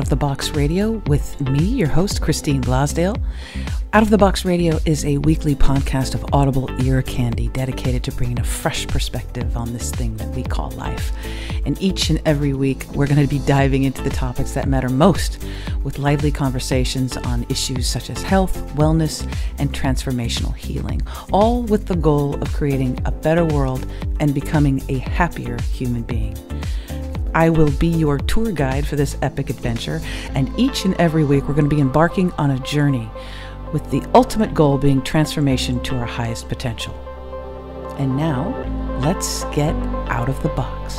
Out of the Box Radio with me, your host, Christine Blasdale. Out of the Box Radio is a weekly podcast of audible ear candy dedicated to bringing a fresh perspective on this thing that we call life. And each and every week, we're going to be diving into the topics that matter most with lively conversations on issues such as health, wellness, and transformational healing, all with the goal of creating a better world and becoming a happier human being. I will be your tour guide for this epic adventure, and each and every week we're going to be embarking on a journey with the ultimate goal being transformation to our highest potential. And now, let's get out of the box.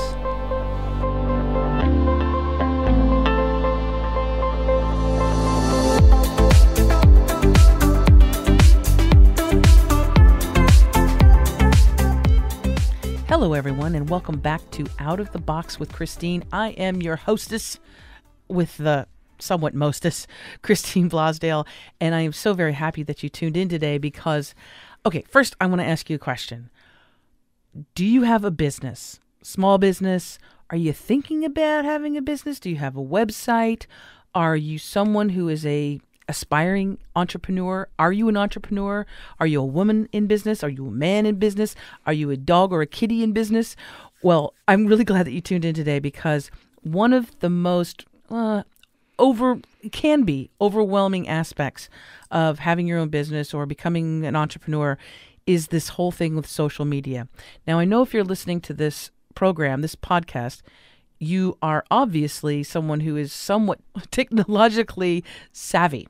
Hello, everyone, and welcome back to Out of the Box with Christine. I am your hostess with the somewhat mostess, Christine Blasdale, and I am so very happy that you tuned in today because, okay, first I want to ask you a question. Do you have a business? Small business? Are you thinking about having a business? Do you have a website? Are you someone who is a aspiring entrepreneur? Are you an entrepreneur? Are you a woman in business? Are you a man in business? Are you a dog or a kitty in business? Well, I'm really glad that you tuned in today because one of the most uh, over can be overwhelming aspects of having your own business or becoming an entrepreneur is this whole thing with social media. Now, I know if you're listening to this program, this podcast, you are obviously someone who is somewhat technologically savvy.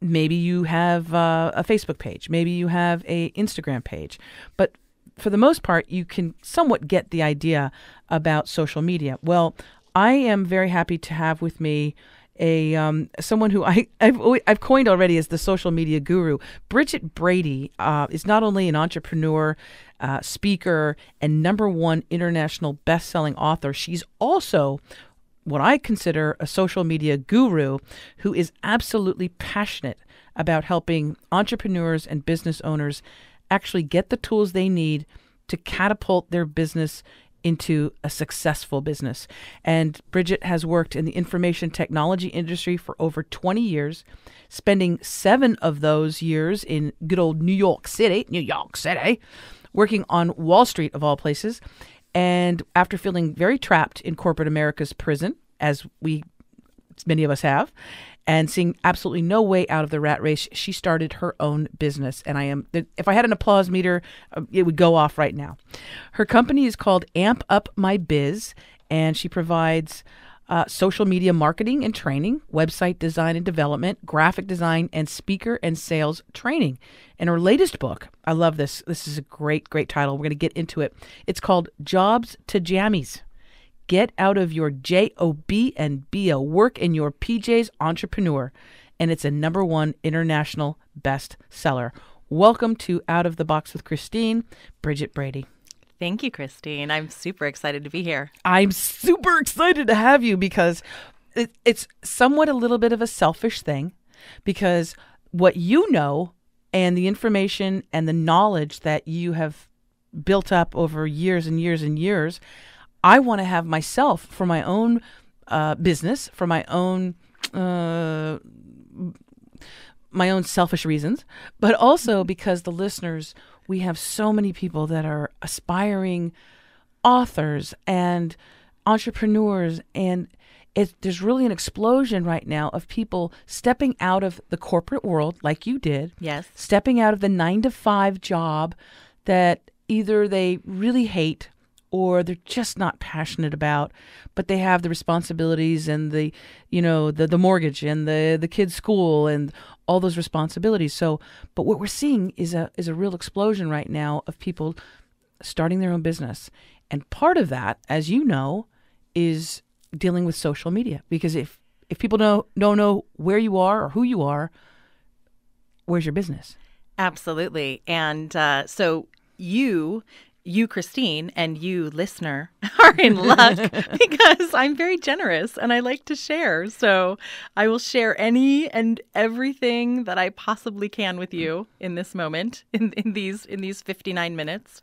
Maybe you have uh, a Facebook page. Maybe you have a Instagram page. But for the most part, you can somewhat get the idea about social media. Well, I am very happy to have with me a um, someone who I, I've, I've coined already as the social media guru. Bridget Brady uh, is not only an entrepreneur, uh, speaker, and number one international best-selling author. She's also what I consider a social media guru who is absolutely passionate about helping entrepreneurs and business owners actually get the tools they need to catapult their business into a successful business. And Bridget has worked in the information technology industry for over 20 years, spending seven of those years in good old New York City, New York City, working on Wall Street of all places. And after feeling very trapped in corporate America's prison, as we many of us have, and seeing absolutely no way out of the rat race, she started her own business. And I am, if I had an applause meter, um, it would go off right now. Her company is called Amp Up My Biz, and she provides uh, social media marketing and training, website design and development, graphic design, and speaker and sales training. And her latest book, I love this. This is a great, great title. We're going to get into it. It's called Jobs to Jammies. Get out of your J O B and Be a work in your PJ's entrepreneur. And it's a number one international bestseller. Welcome to Out of the Box with Christine, Bridget Brady. Thank you, Christine. I'm super excited to be here. I'm super excited to have you because it, it's somewhat a little bit of a selfish thing because what you know and the information and the knowledge that you have built up over years and years and years, I want to have myself for my own uh, business, for my own. Uh, my own selfish reasons, but also because the listeners we have so many people that are aspiring authors and entrepreneurs and it, there's really an explosion right now of people stepping out of the corporate world like you did yes stepping out of the nine to five job that either they really hate or they're just not passionate about but they have the responsibilities and the you know the the mortgage and the the kids school and all those responsibilities. So, but what we're seeing is a is a real explosion right now of people starting their own business. And part of that, as you know, is dealing with social media because if if people don't don't know where you are or who you are, where's your business? Absolutely. And uh, so you you, Christine, and you, listener, are in luck because I'm very generous and I like to share. So I will share any and everything that I possibly can with you in this moment, in, in these in these 59 minutes.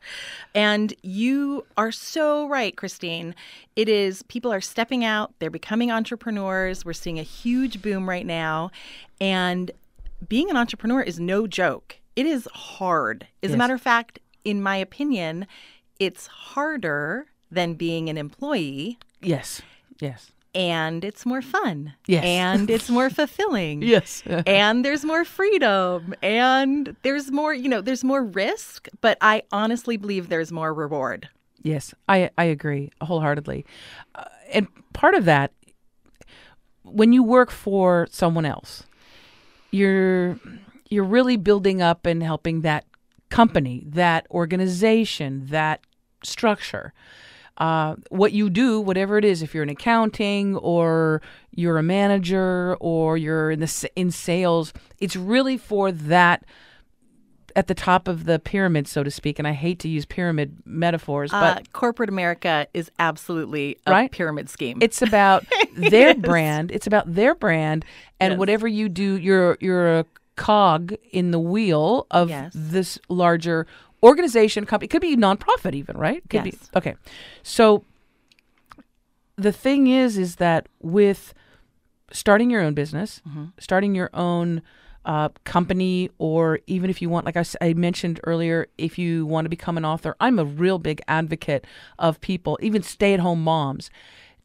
And you are so right, Christine. It is people are stepping out, they're becoming entrepreneurs. We're seeing a huge boom right now. And being an entrepreneur is no joke. It is hard. As yes. a matter of fact, in my opinion, it's harder than being an employee. Yes. Yes. And it's more fun. Yes. And it's more fulfilling. yes. and there's more freedom. And there's more, you know, there's more risk, but I honestly believe there's more reward. Yes. I, I agree wholeheartedly. Uh, and part of that, when you work for someone else, you're you're really building up and helping that company, that organization, that structure. Uh, what you do, whatever it is, if you're in accounting or you're a manager or you're in the in sales, it's really for that at the top of the pyramid, so to speak. And I hate to use pyramid metaphors, uh, but uh, corporate America is absolutely a right? pyramid scheme. It's about their yes. brand. It's about their brand, and yes. whatever you do, you're you're a cog in the wheel of yes. this larger organization company. It could be nonprofit even, right? Could yes. Be, okay. So the thing is is that with starting your own business, mm-hmm. starting your own uh, company, or even if you want, like I, I, mentioned earlier, if you want to become an author, I'm a real big advocate of people, even stay at home moms,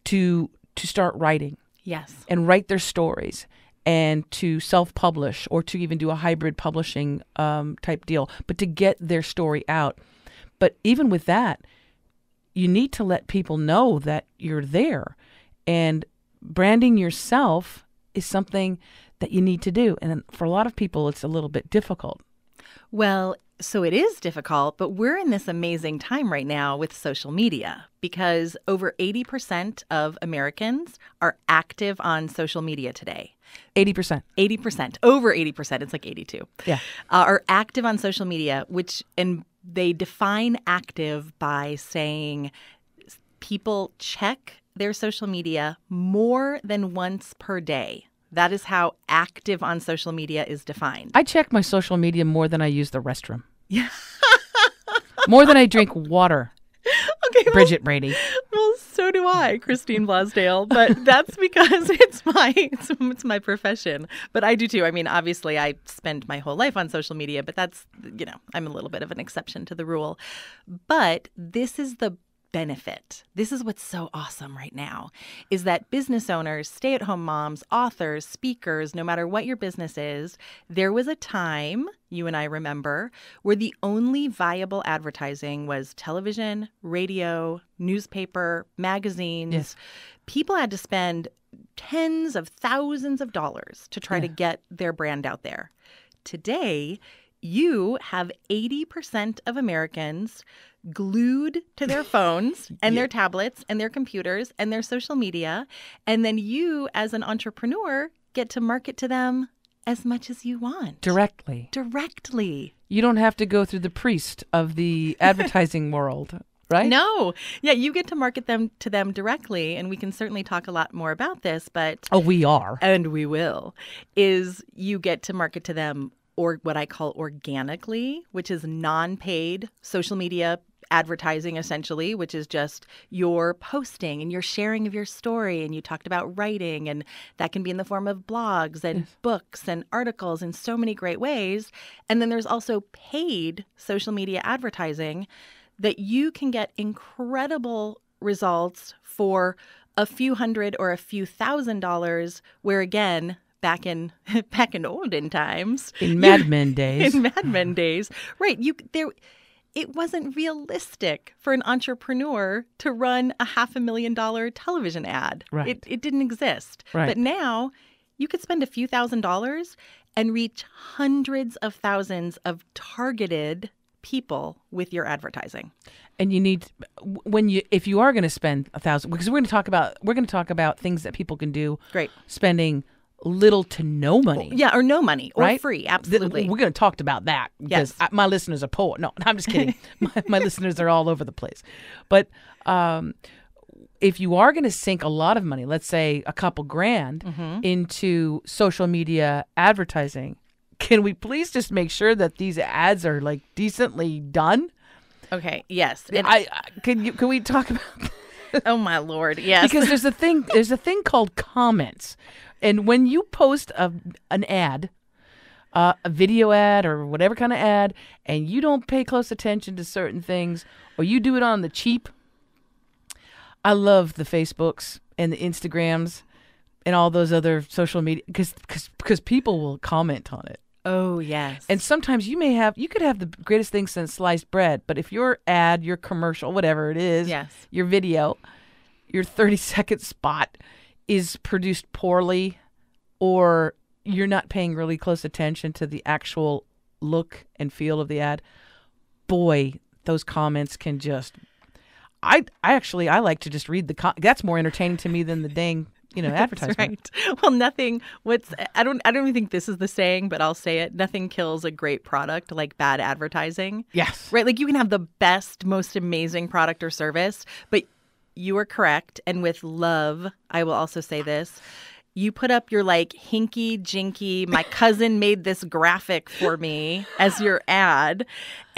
to to start writing. Yes. And write their stories and to self publish or to even do a hybrid publishing um, type deal, but to get their story out. But even with that, you need to let people know that you're there. And branding yourself is something that you need to do. And for a lot of people, it's a little bit difficult. Well, so it is difficult, but we're in this amazing time right now with social media because over 80% of Americans are active on social media today. 80%. 80%. Over 80%. It's like 82. Yeah. Uh, are active on social media, which, and they define active by saying people check their social media more than once per day. That is how active on social media is defined. I check my social media more than I use the restroom. Yeah. more than I drink water. Okay, well, Bridget Brady. Well, so do I, Christine Blasdale. But that's because it's my it's, it's my profession. But I do too. I mean, obviously, I spend my whole life on social media, but that's you know, I'm a little bit of an exception to the rule. But this is the benefit. This is what's so awesome right now is that business owners, stay-at-home moms, authors, speakers, no matter what your business is, there was a time, you and I remember, where the only viable advertising was television, radio, newspaper, magazines. Yes. People had to spend tens of thousands of dollars to try yeah. to get their brand out there. Today, you have 80% of Americans glued to their phones and yeah. their tablets and their computers and their social media. And then you, as an entrepreneur, get to market to them as much as you want directly. Directly. You don't have to go through the priest of the advertising world. Right? No. Yeah, you get to market them to them directly and we can certainly talk a lot more about this, but Oh, we are. And we will. Is you get to market to them or what I call organically, which is non paid social media advertising essentially, which is just your posting and your sharing of your story. And you talked about writing, and that can be in the form of blogs and yes. books and articles in so many great ways. And then there's also paid social media advertising that you can get incredible results for a few hundred or a few thousand dollars where again back in back in olden times in madmen days in madmen days right you there it wasn't realistic for an entrepreneur to run a half a million dollar television ad. Right. It, it didn't exist. Right. But now you could spend a few thousand dollars and reach hundreds of thousands of targeted people with your advertising. And you need when you if you are going to spend a thousand because we're going to talk about we're going to talk about things that people can do. Great. Spending little to no money. Yeah, or no money or right? free. Absolutely. we're going to talk about that because yes. I, my listeners are poor. No, I'm just kidding. my, my listeners are all over the place. But um, if you are going to sink a lot of money, let's say a couple grand mm-hmm. into social media advertising, can we please just make sure that these ads are like decently done? Okay. Yes. And I, I can you can we talk about Oh my lord! Yes. because there's a thing there's a thing called comments and when you post a, an ad, uh, a video ad or whatever kind of ad, and you don't pay close attention to certain things, or you do it on the cheap, I love the Facebooks and the Instagrams and all those other social media because because people will comment on it. Oh yes. And sometimes you may have you could have the greatest thing since sliced bread, but if your ad, your commercial, whatever it is, yes. your video, your 30 second spot is produced poorly or you're not paying really close attention to the actual look and feel of the ad, boy, those comments can just. I I actually I like to just read the com- that's more entertaining to me than the dang you know advertisement. right. Well, nothing. What's I don't I don't even think this is the saying, but I'll say it. Nothing kills a great product like bad advertising. Yes. Right. Like you can have the best, most amazing product or service, but you are correct. And with love, I will also say this. You put up your like hinky jinky, my cousin made this graphic for me as your ad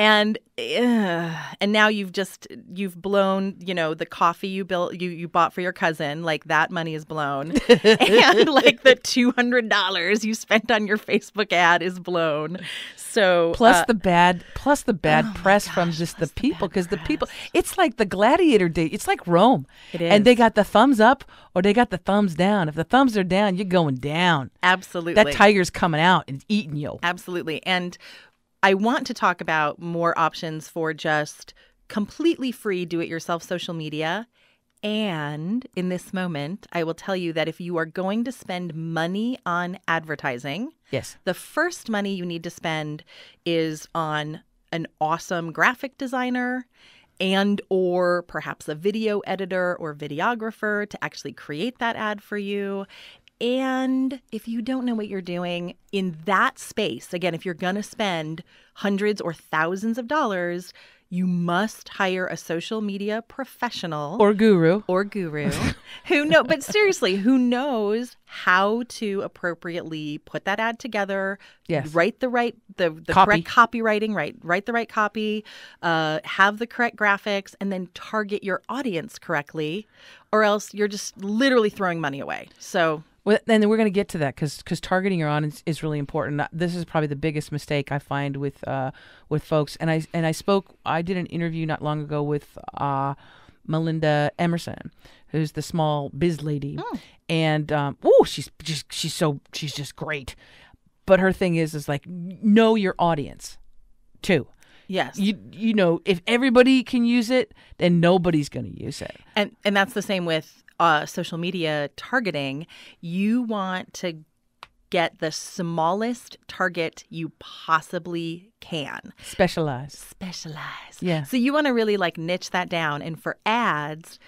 and uh, and now you've just you've blown you know the coffee you built you you bought for your cousin like that money is blown and like the $200 you spent on your facebook ad is blown so plus uh, the bad plus the bad oh press gosh, from just the people because the people it's like the gladiator date it's like rome it is. and they got the thumbs up or they got the thumbs down if the thumbs are down you're going down absolutely that tiger's coming out and eating you absolutely and I want to talk about more options for just completely free do it yourself social media. And in this moment, I will tell you that if you are going to spend money on advertising, yes. The first money you need to spend is on an awesome graphic designer and or perhaps a video editor or videographer to actually create that ad for you and if you don't know what you're doing in that space, again, if you're going to spend hundreds or thousands of dollars, you must hire a social media professional or guru or guru who know but seriously who knows how to appropriately put that ad together yes. write the right the, the correct copywriting right write the right copy uh, have the correct graphics and then target your audience correctly or else you're just literally throwing money away so well, and we're going to get to that because because targeting your audience is really important. This is probably the biggest mistake I find with uh, with folks. And I and I spoke. I did an interview not long ago with uh, Melinda Emerson, who's the small biz lady, mm. and um, oh, she's just she's so she's just great. But her thing is is like know your audience, too. Yes. You you know, if everybody can use it, then nobody's going to use it. And and that's the same with uh, social media targeting, you want to get the smallest target you possibly can. Specialize. Specialize. Yeah. So you want to really like niche that down. And for ads,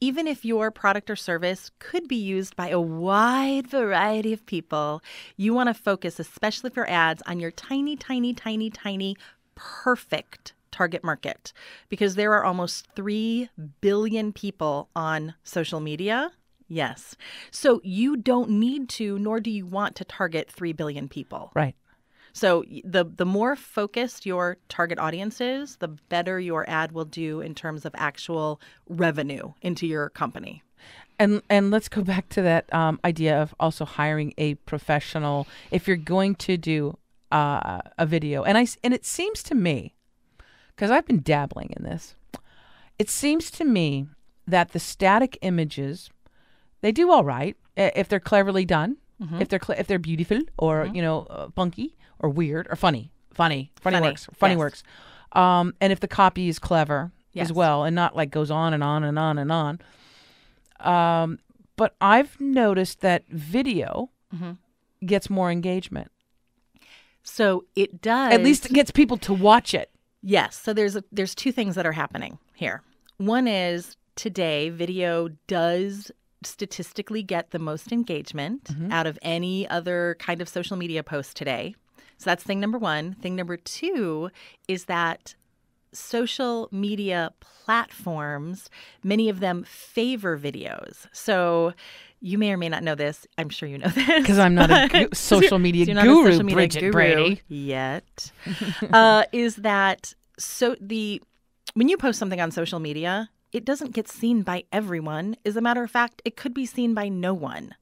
even if your product or service could be used by a wide variety of people, you want to focus, especially for ads, on your tiny, tiny, tiny, tiny, perfect target market because there are almost 3 billion people on social media. Yes. So you don't need to, nor do you want to target 3 billion people. Right. So the the more focused your target audience is, the better your ad will do in terms of actual revenue into your company. And and let's go back to that um, idea of also hiring a professional if you're going to do uh, a video. And I and it seems to me because I've been dabbling in this. It seems to me that the static images, they do all right if they're cleverly done, mm-hmm. if they're cl- if they're beautiful or mm-hmm. you know uh, funky or weird or funny, funny, funny, funny. works, funny yes. works, um, and if the copy is clever yes. as well and not like goes on and on and on and on. Um, but I've noticed that video mm-hmm. gets more engagement. So it does. At least it gets people to watch it. Yes. So there's a, there's two things that are happening here. One is today video does statistically get the most engagement mm-hmm. out of any other kind of social media post today. So that's thing number 1. Thing number 2 is that social media platforms, many of them favor videos. So you may or may not know this. I'm sure you know this because I'm not a gu- social media so guru, social media Bridget guru Brady, yet. uh, is that so? The when you post something on social media, it doesn't get seen by everyone. As a matter of fact, it could be seen by no one.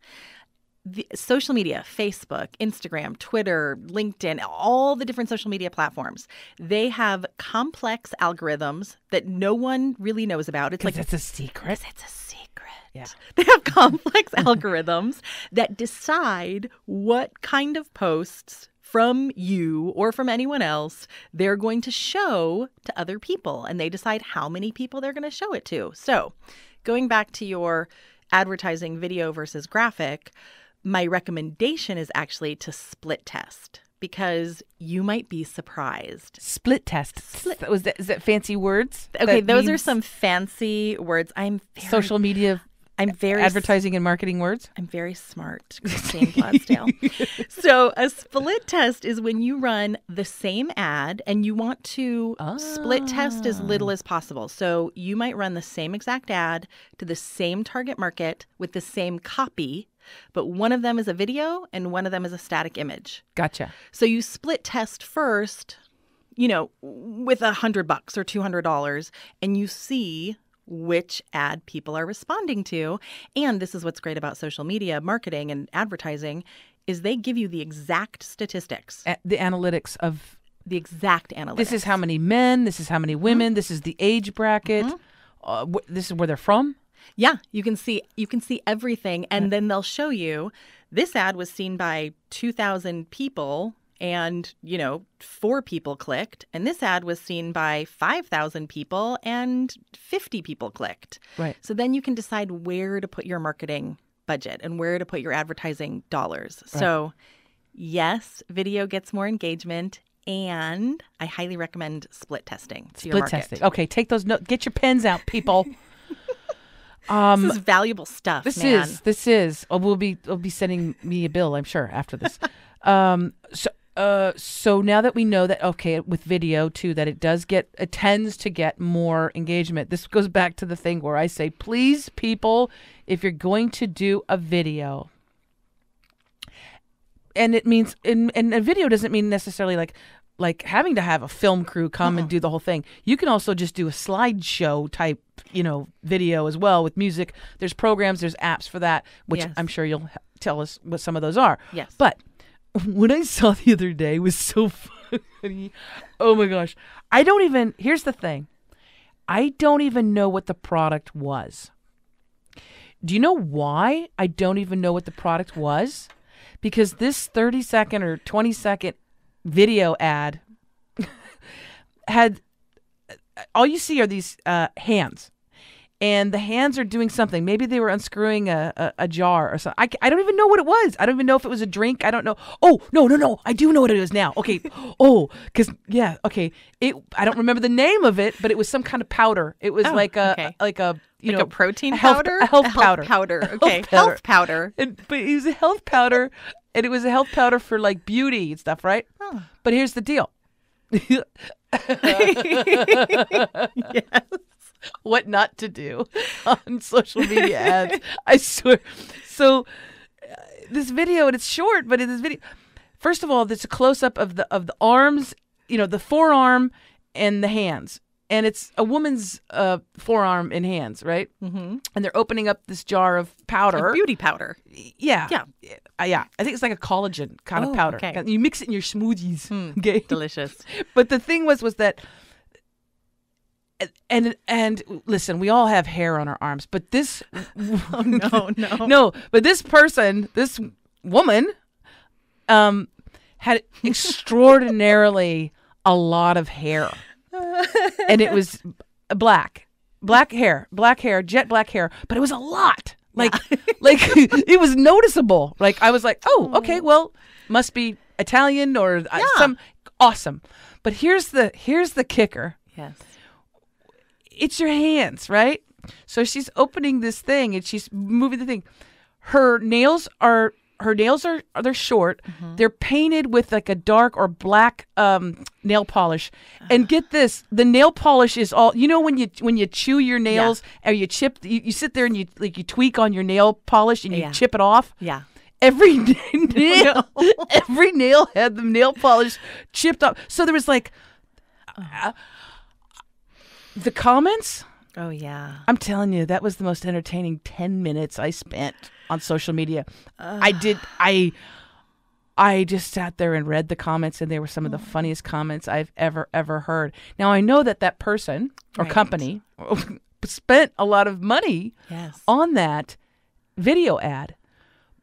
The social media, Facebook, Instagram, Twitter, LinkedIn, all the different social media platforms, they have complex algorithms that no one really knows about. It's like it's a secret. It's a yeah. They have complex algorithms that decide what kind of posts from you or from anyone else they're going to show to other people and they decide how many people they're going to show it to. So, going back to your advertising video versus graphic, my recommendation is actually to split test because you might be surprised. Split test. Split. Was that, is that fancy words? Okay, those means... are some fancy words. I'm very... social media I'm very advertising and marketing words. I'm very smart, Christine Blaisdell. so a split test is when you run the same ad and you want to ah. split test as little ah. as possible. So you might run the same exact ad to the same target market with the same copy, but one of them is a video and one of them is a static image. Gotcha. So you split test first, you know, with a hundred bucks or two hundred dollars, and you see which ad people are responding to. And this is what's great about social media marketing and advertising is they give you the exact statistics. A- the analytics of the exact analytics. This is how many men, this is how many mm-hmm. women, mm-hmm. this is the age bracket. Mm-hmm. Uh, wh- this is where they're from. Yeah, you can see you can see everything and yeah. then they'll show you this ad was seen by 2000 people and, you know, four people clicked, and this ad was seen by 5,000 people and 50 people clicked. Right. So then you can decide where to put your marketing budget and where to put your advertising dollars. Right. So, yes, video gets more engagement and I highly recommend split testing. split testing. Okay, take those notes. Get your pens out, people. um, this is valuable stuff. This man. is. This is. Oh, we'll be. We'll be sending me a bill, I'm sure, after this. um, so uh, so now that we know that okay with video too that it does get it tends to get more engagement this goes back to the thing where i say please people if you're going to do a video and it means and, and a video doesn't mean necessarily like like having to have a film crew come and do the whole thing. You can also just do a slideshow type, you know, video as well with music. There's programs, there's apps for that, which yes. I'm sure you'll tell us what some of those are. Yes. But what I saw the other day was so funny. Oh my gosh. I don't even, here's the thing I don't even know what the product was. Do you know why I don't even know what the product was? Because this 30 second or 20 second video ad had all you see are these uh, hands and the hands are doing something. Maybe they were unscrewing a, a, a, jar or something. I, I don't even know what it was. I don't even know if it was a drink. I don't know. Oh, no, no, no. I do know what it is now. Okay. oh, because, yeah, okay. It. I don't remember the name of it, but it was some kind of powder. It was oh, like a, okay. like a, you like know, a protein a health, powder? A health, a health powder. Okay. Health powder. Health powder. And, but it was a health powder, and it was a health powder for like beauty and stuff, right? Oh. But here's the deal. yes what not to do on social media ads. I swear. So uh, this video, and it's short, but in this video, first of all, there's a close up of the of the arms, you know, the forearm and the hands, and it's a woman's uh, forearm and hands, right? Mm-hmm. And they're opening up this jar of powder, like beauty powder. Yeah, yeah, uh, yeah. I think it's like a collagen kind oh, of powder. Okay. You mix it in your smoothies. Mm, okay, delicious. but the thing was, was that and and listen, we all have hair on our arms, but this oh, no, no. no, but this person, this woman um had extraordinarily a lot of hair. and it was black. Black hair, black hair, jet black hair, but it was a lot. Like yeah. like it was noticeable. Like I was like, "Oh, oh. okay, well, must be Italian or uh, yeah. some awesome." But here's the here's the kicker. Yes it's your hands, right? So she's opening this thing and she's moving the thing. Her nails are her nails are they're short. Mm-hmm. They're painted with like a dark or black um, nail polish. And get this, the nail polish is all you know when you when you chew your nails yeah. or you chip you, you, sit there and you like you tweak on your nail polish and you yeah. chip it off. Yeah. Every nail every nail had the nail polish chipped off. So there was like oh. uh, the comments? Oh yeah. I'm telling you, that was the most entertaining 10 minutes I spent on social media. I did I I just sat there and read the comments and they were some of the mm. funniest comments I've ever ever heard. Now I know that that person or right. company spent a lot of money yes. on that video ad.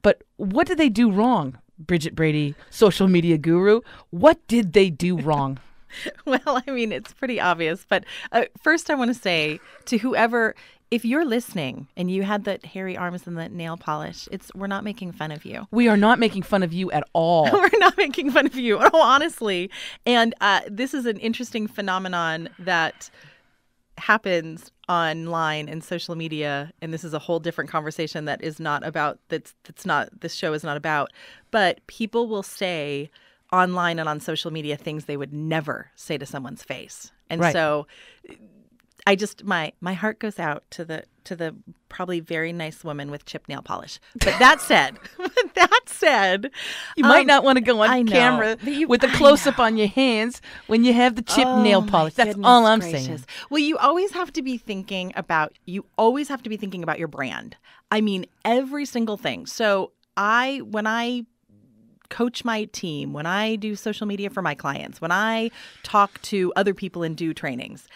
But what did they do wrong? Bridget Brady, social media guru, what did they do wrong? well, I mean, it's pretty obvious. But uh, first, I want to say to whoever, if you're listening and you had that hairy arms and the nail polish, it's we're not making fun of you. We are not making fun of you at all. we're not making fun of you. Oh, honestly. And uh, this is an interesting phenomenon that happens online and social media and this is a whole different conversation that is not about that's that's not this show is not about but people will say online and on social media things they would never say to someone's face. And right. so I just my my heart goes out to the to the probably very nice woman with chip nail polish. But that said, that said, you um, might not want to go on know, camera you, with a close up on your hands when you have the chip oh, nail polish. That's all I'm gracious. saying. Well, you always have to be thinking about you always have to be thinking about your brand. I mean, every single thing. So I when I coach my team, when I do social media for my clients, when I talk to other people and do trainings,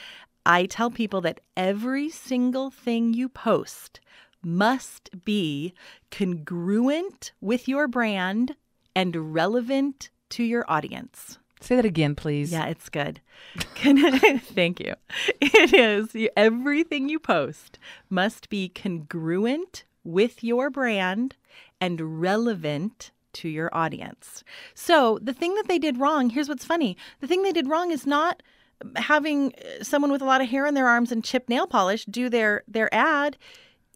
I tell people that every single thing you post must be congruent with your brand and relevant to your audience. Say that again, please. Yeah, it's good. Thank you. It is. Everything you post must be congruent with your brand and relevant to your audience. So, the thing that they did wrong, here's what's funny the thing they did wrong is not having uh, someone with a lot of hair on their arms and chipped nail polish do their their ad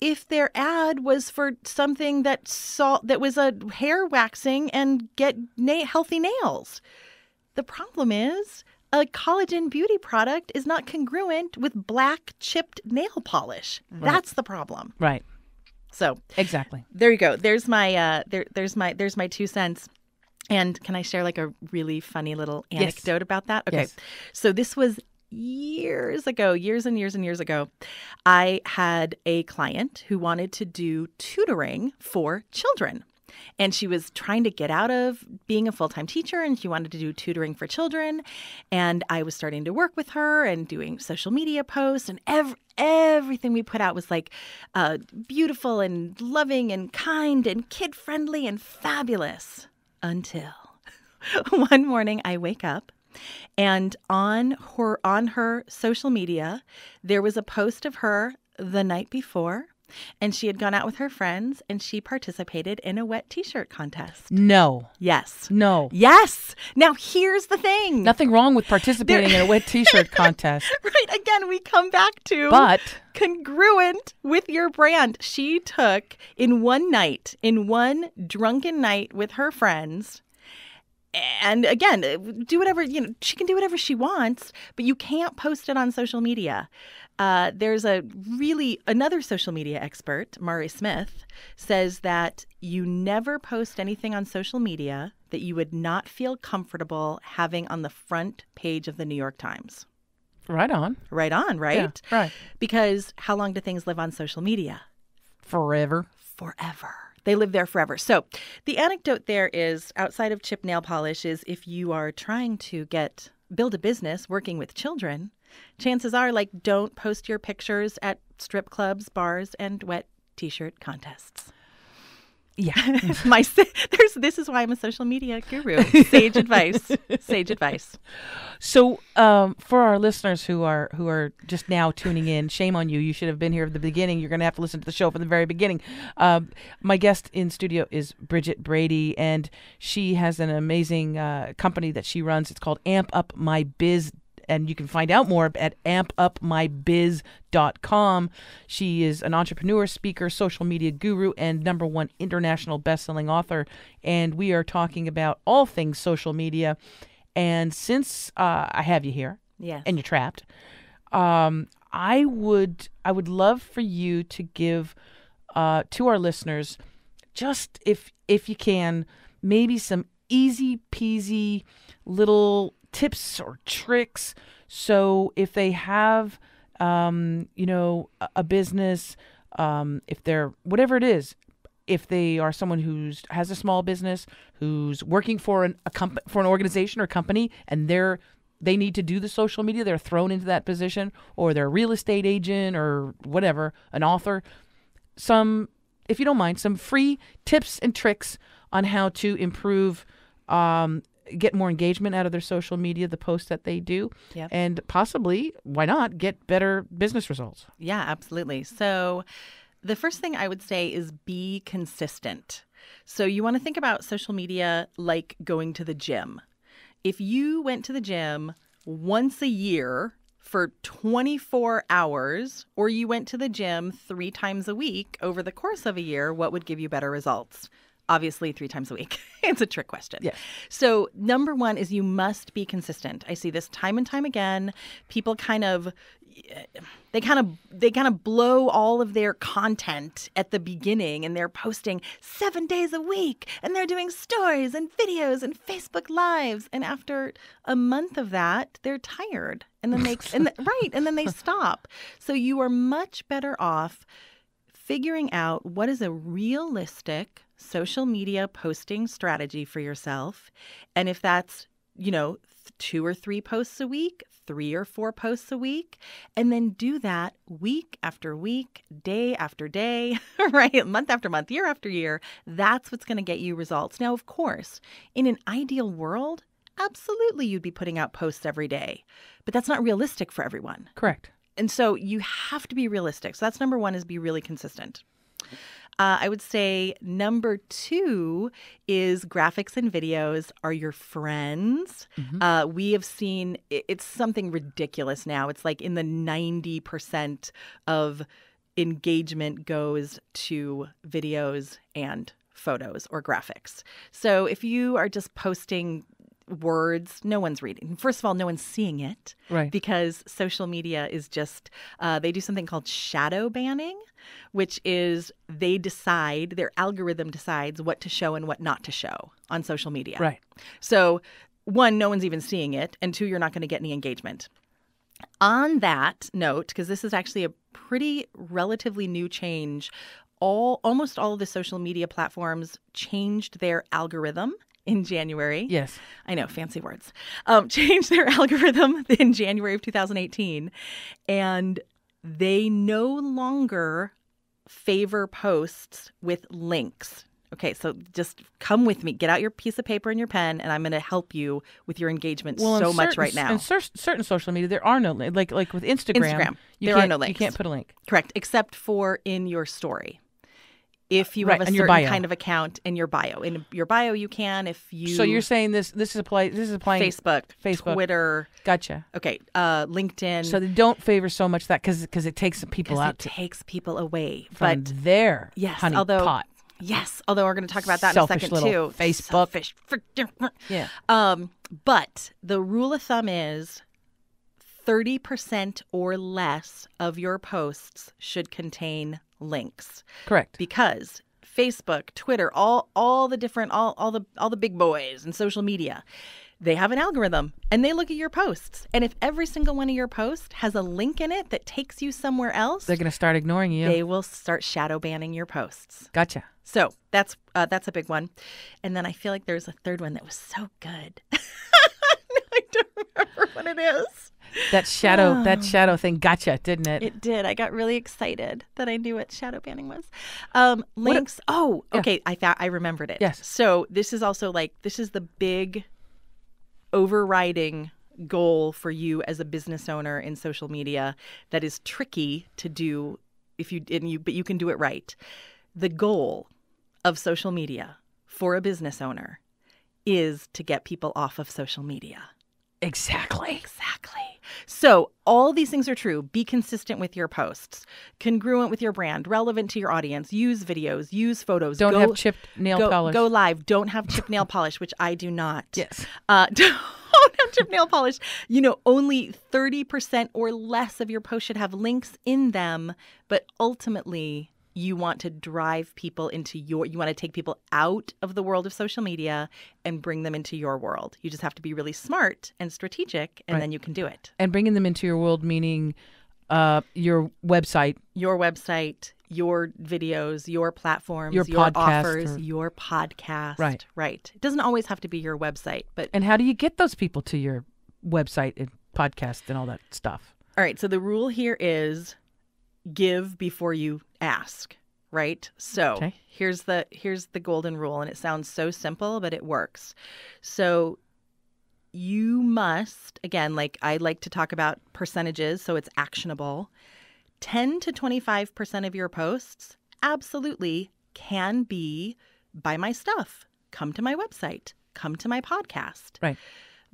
if their ad was for something that saw that was a hair waxing and get na- healthy nails the problem is a collagen beauty product is not congruent with black chipped nail polish right. that's the problem right so exactly. There you go. There's my uh, there there's my there's my two cents. And can I share like a really funny little anecdote yes. about that? Okay. Yes. So this was years ago, years and years and years ago. I had a client who wanted to do tutoring for children and she was trying to get out of being a full-time teacher and she wanted to do tutoring for children and i was starting to work with her and doing social media posts and ev- everything we put out was like uh, beautiful and loving and kind and kid-friendly and fabulous until one morning i wake up and on her on her social media there was a post of her the night before and she had gone out with her friends and she participated in a wet t shirt contest. No. Yes. No. Yes. Now, here's the thing nothing wrong with participating there... in a wet t shirt contest. right. Again, we come back to. But. Congruent with your brand. She took in one night, in one drunken night with her friends, and again, do whatever, you know, she can do whatever she wants, but you can't post it on social media. Uh, there's a really another social media expert, Mari Smith, says that you never post anything on social media that you would not feel comfortable having on the front page of the New York Times. Right on. Right on, right? Yeah, right. Because how long do things live on social media? Forever. Forever. They live there forever. So, the anecdote there is outside of chip nail polish is if you are trying to get build a business working with children, chances are, like, don't post your pictures at strip clubs, bars, and wet t shirt contests. Yeah, my there's this is why I'm a social media guru. Sage advice, sage advice. So, um, for our listeners who are who are just now tuning in, shame on you. You should have been here at the beginning. You're going to have to listen to the show from the very beginning. Um, my guest in studio is Bridget Brady, and she has an amazing uh, company that she runs. It's called Amp Up My Biz and you can find out more at ampupmybiz.com. She is an entrepreneur, speaker, social media guru, and number one international best-selling author. And we are talking about all things social media. And since uh, I have you here, yeah, and you're trapped, um, I would I would love for you to give uh, to our listeners just if if you can maybe some easy peasy little tips or tricks. So if they have, um, you know, a, business, um, if they're whatever it is, if they are someone who's has a small business, who's working for an a comp- for an organization or company, and they're they need to do the social media, they're thrown into that position, or they're a real estate agent or whatever, an author. Some, if you don't mind, some free tips and tricks on how to improve um, get more engagement out of their social media, the posts that they do, yep. and possibly, why not, get better business results. Yeah, absolutely. So, the first thing I would say is be consistent. So, you want to think about social media like going to the gym. If you went to the gym once a year for 24 hours, or you went to the gym three times a week over the course of a year, what would give you better results? obviously three times a week. it's a trick question. Yes. So, number one is you must be consistent. I see this time and time again. People kind of they kind of they kind of blow all of their content at the beginning and they're posting 7 days a week and they're doing stories and videos and Facebook lives and after a month of that they're tired and then they and the, right and then they stop. So you are much better off figuring out what is a realistic social media posting strategy for yourself. And if that's, you know, two or three posts a week, three or four posts a week, and then do that week after week, day after day, right? Month after month, year after year. That's what's going to get you results. Now, of course, in an ideal world, absolutely you'd be putting out posts every day, but that's not realistic for everyone. Correct. And so you have to be realistic. So that's number one is be really consistent. Uh, I would say number two is graphics and videos are your friends. Mm-hmm. Uh, we have seen it's something ridiculous now. It's like in the 90% of engagement goes to videos and photos or graphics. So if you are just posting words. No one's reading. First of all, no one's seeing it. Right. Because social media is just, uh, they do something called shadow banning, which is they decide, their algorithm decides what to show and what not to show on social media. Right. So, one, no one's even seeing it. And two, you're not going to get any engagement. On that note, because this is actually a pretty relatively new change all almost all of the social media platforms changed their algorithm in January. Yes. I know, fancy words. Um, changed their algorithm in January of 2018. And they no longer favor posts with links. Okay, so just come with me. Get out your piece of paper and your pen, and I'm going to help you with your engagement well, so certain, much right now. And cer certain social media, there are no like like with Instagram. Instagram, there are no links. You can't put a link. Correct, except for in your story if you right, have a certain kind of account in your bio. In your bio, you can. If you so you're saying this this is a play this is applying Facebook, Facebook, Twitter. Gotcha. Okay, uh, LinkedIn. So they don't favor so much that because because it takes people out. It to, takes people away from but their yes, honey although, pot. Yes, although we're going to talk about that Selfish in a second too. Facebook. Selfish. Yeah. Um, but the rule of thumb is 30% or less of your posts should contain links. Correct. Because Facebook, Twitter, all all the different all all the all the big boys and social media, they have an algorithm and they look at your posts. And if every single one of your posts has a link in it that takes you somewhere else, they're going to start ignoring you. They will start shadow banning your posts. Gotcha. So that's uh, that's a big one. And then I feel like there's a third one that was so good. remember what it is. That shadow, oh. that shadow thing, gotcha, didn't it? It did. I got really excited that I knew what shadow banning was. Um, links. A, oh, yeah. okay. I thought I remembered it. Yes. So this is also like this is the big overriding goal for you as a business owner in social media that is tricky to do if you and you but you can do it right. The goal of social media for a business owner is to get people off of social media. Exactly. Exactly. So, all these things are true. Be consistent with your posts, congruent with your brand, relevant to your audience. Use videos, use photos. Don't go, have chipped nail go, polish. Go live. Don't have chipped nail polish, which I do not. Yes. Uh, don't have chipped nail polish. You know, only 30% or less of your posts should have links in them, but ultimately, you want to drive people into your you want to take people out of the world of social media and bring them into your world you just have to be really smart and strategic and right. then you can do it and bringing them into your world meaning uh, your website your website your videos your platforms your, your offers or... your podcast right right it doesn't always have to be your website but and how do you get those people to your website and podcast and all that stuff all right so the rule here is give before you ask right so okay. here's the here's the golden rule and it sounds so simple but it works so you must again like i like to talk about percentages so it's actionable 10 to 25% of your posts absolutely can be buy my stuff come to my website come to my podcast right